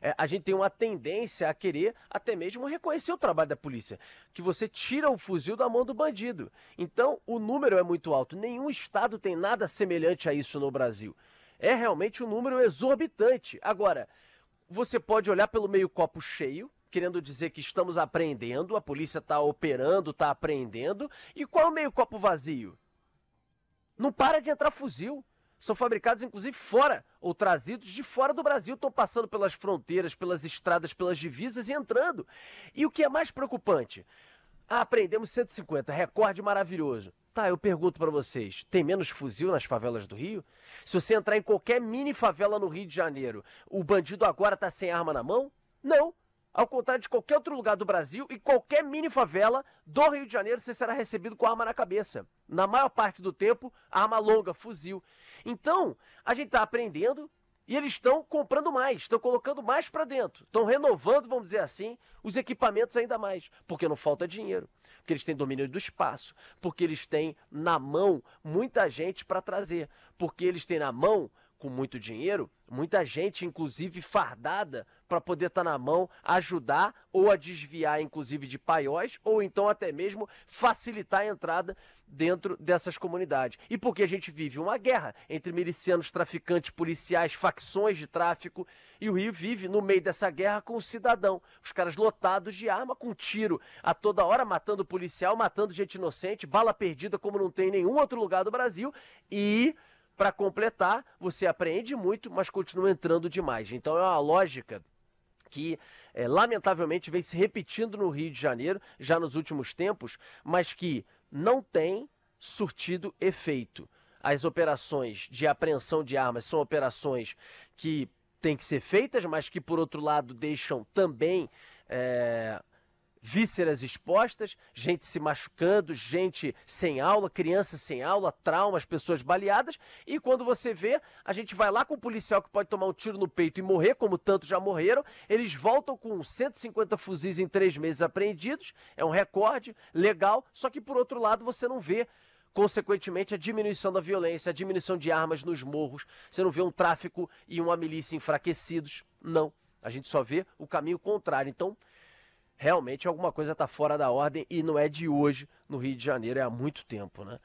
é, a gente tem uma tendência a querer até mesmo reconhecer o trabalho da polícia, que você tira o fuzil da mão do bandido. Então, o número é muito alto. Nenhum estado tem nada semelhante a isso no Brasil. É realmente um número exorbitante. Agora, você pode olhar pelo meio copo cheio, querendo dizer que estamos apreendendo, a polícia está operando, está apreendendo. E qual é o meio copo vazio? Não para de entrar fuzil são fabricados inclusive fora ou trazidos de fora do Brasil, estão passando pelas fronteiras, pelas estradas, pelas divisas e entrando. E o que é mais preocupante? Ah, aprendemos 150, recorde maravilhoso. Tá, eu pergunto para vocês, tem menos fuzil nas favelas do Rio? Se você entrar em qualquer mini favela no Rio de Janeiro, o bandido agora tá sem arma na mão? Não ao contrário de qualquer outro lugar do Brasil e qualquer mini favela do Rio de Janeiro, você será recebido com arma na cabeça. Na maior parte do tempo, arma longa, fuzil. Então, a gente está aprendendo e eles estão comprando mais, estão colocando mais para dentro, estão renovando, vamos dizer assim, os equipamentos ainda mais, porque não falta dinheiro, porque eles têm domínio do espaço, porque eles têm na mão muita gente para trazer, porque eles têm na mão com muito dinheiro, muita gente, inclusive fardada, para poder estar tá na mão, ajudar ou a desviar, inclusive, de paióis, ou então até mesmo facilitar a entrada dentro dessas comunidades. E porque a gente vive uma guerra entre milicianos, traficantes, policiais, facções de tráfico, e o Rio vive no meio dessa guerra com o cidadão. Os caras lotados de arma, com tiro a toda hora, matando policial, matando gente inocente, bala perdida como não tem em nenhum outro lugar do Brasil, e para completar, você aprende muito, mas continua entrando demais. Então é uma lógica que é, lamentavelmente vem se repetindo no Rio de Janeiro já nos últimos tempos, mas que não tem surtido efeito. As operações de apreensão de armas são operações que têm que ser feitas, mas que por outro lado deixam também é, vísceras expostas, gente se machucando, gente sem aula, crianças sem aula, traumas, pessoas baleadas. E quando você vê, a gente vai lá com um policial que pode tomar um tiro no peito e morrer, como tantos já morreram. Eles voltam com 150 fuzis em três meses apreendidos. É um recorde legal, só que por outro lado você não vê consequentemente, a diminuição da violência, a diminuição de armas nos morros. Você não vê um tráfico e uma milícia enfraquecidos. Não. A gente só vê o caminho contrário. Então, realmente alguma coisa está fora da ordem e não é de hoje no Rio de Janeiro, é há muito tempo, né?